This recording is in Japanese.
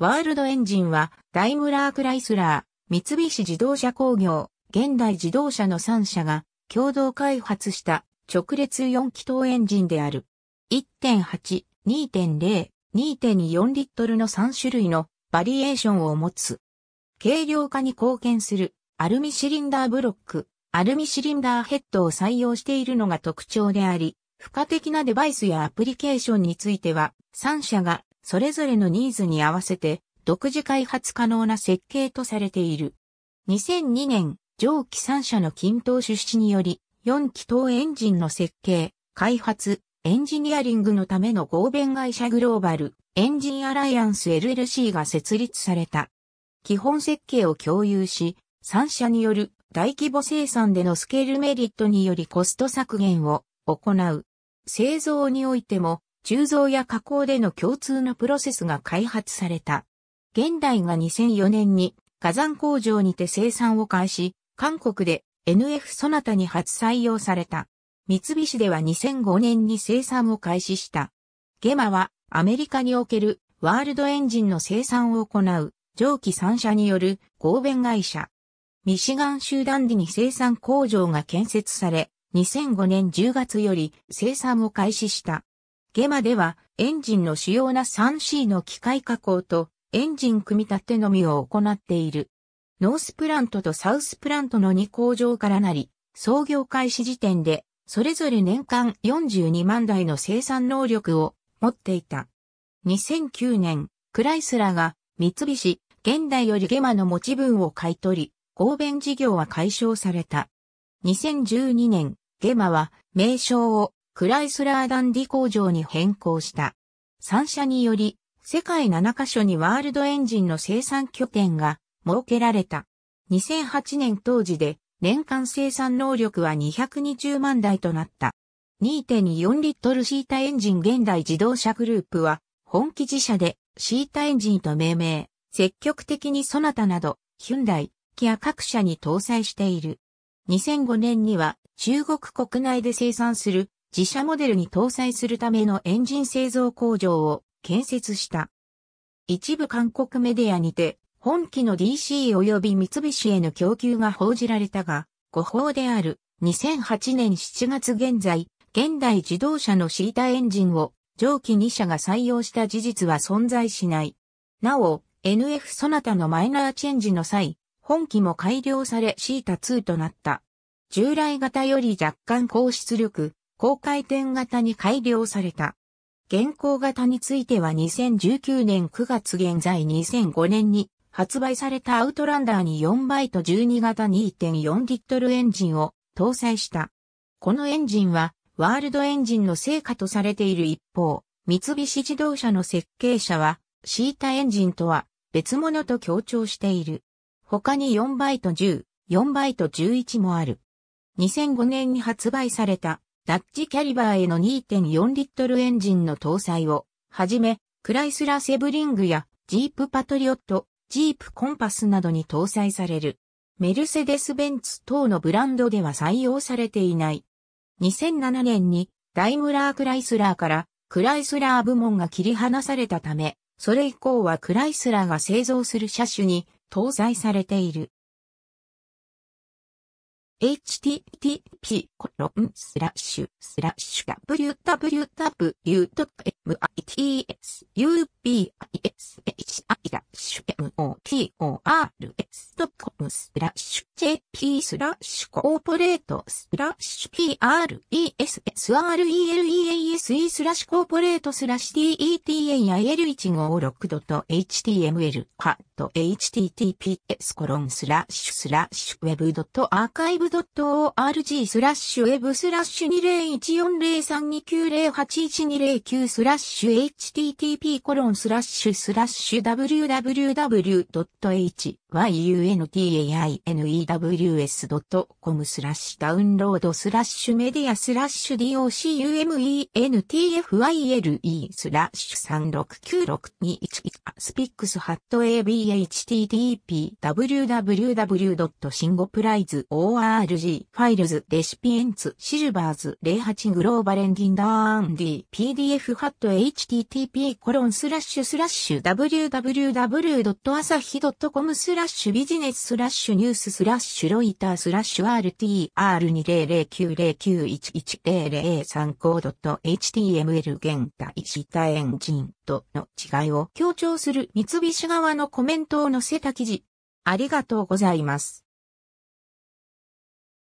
ワールドエンジンは、ダイムラー・クライスラー、三菱自動車工業、現代自動車の3社が、共同開発した直列4気筒エンジンである。1.8、2.0、2.4リットルの3種類のバリエーションを持つ。軽量化に貢献するアルミシリンダーブロック、アルミシリンダーヘッドを採用しているのが特徴であり、付加的なデバイスやアプリケーションについては、3社がそれぞれのニーズに合わせて、独自開発可能な設計とされている。2002年、上記3社の均等出資により、4気筒エンジンの設計、開発、エンジニアリングのための合弁会社グローバル、エンジンアライアンス LLC が設立された。基本設計を共有し、3社による大規模生産でのスケールメリットによりコスト削減を行う。製造においても鋳造や加工での共通のプロセスが開発された。現代が2004年に火山工場にて生産を開始、韓国で NF ソナタに初採用された。三菱では2005年に生産を開始した。ゲマはアメリカにおけるワールドエンジンの生産を行う蒸気3社による合弁会社。ミシガン州ダンディに生産工場が建設され、2005年10月より生産を開始した。ゲマではエンジンの主要な 3C の機械加工とエンジン組み立てのみを行っている。ノースプラントとサウスプラントの2工場からなり、創業開始時点で、それぞれ年間42万台の生産能力を持っていた。2009年、クライスラが三菱、現代よりゲマの持ち分を買い取り、合弁事業は解消された。2012年、ゲマは名称をクライスラーダンディ工場に変更した。3社により、世界7カ所にワールドエンジンの生産拠点が設けられた。2008年当時で年間生産能力は220万台となった。2.4リットルシータエンジン現代自動車グループは本機自社でシータエンジンと命名、積極的にソナタなどヒュンダイ、キア各社に搭載している。2005年には中国国内で生産する自社モデルに搭載するためのエンジン製造工場を建設した。一部韓国メディアにて、本機の DC 及び三菱への供給が報じられたが、誤報である2008年7月現在、現代自動車のシータエンジンを上記2社が採用した事実は存在しない。なお、NF ソナタのマイナーチェンジの際、本機も改良されシータ2となった。従来型より若干高出力、高回転型に改良された。現行型については2019年9月現在2005年に発売されたアウトランダーに4バイト12型2.4リットルエンジンを搭載した。このエンジンはワールドエンジンの成果とされている一方、三菱自動車の設計者はシータエンジンとは別物と強調している。他に4バイト10、4バイト11もある。2005年に発売されたダッチキャリバーへの2.4リットルエンジンの搭載を、はじめ、クライスラーセブリングや、ジープパトリオット、ジープコンパスなどに搭載される。メルセデス・ベンツ等のブランドでは採用されていない。2007年にダイムラー・クライスラーからクライスラー部門が切り離されたため、それ以降はクライスラーが製造する車種に搭載されている。http コロンスラッシュスラッシュ www.mitsubishi-motor.com s スラッシュ jp スラッシュコーポレートスラッシュ pressrelease スラッシュコーポレートスラッシュ detal156.html は https コロンスラッシュスラッシュウェブドットアーカイブドット org スラッシュウェブスラッシュ20140329081209スラッシュ http コロンスラッシュスラッシュ www.hyuntainews.com スラッシュダウンロードスラッシュメディアスラッシュ documentfile スラッシュ3 6 9 6 2 1スピックスハット ab h t t p w w w s i n g o p r i s e o r g f i l e s レシピエンツシルバーズ08グローバレンディンダーアンディ PDF ハット http コロンスラッシュスラッシュ www.asahi.com スラッシュビジネススラッシュニューススラッシュロイタースラッシュ RTR200909110003 コード .html 現代下エンジンとの違いを強調する三菱側のコメント弁当を載せた記事。ありがとうございます。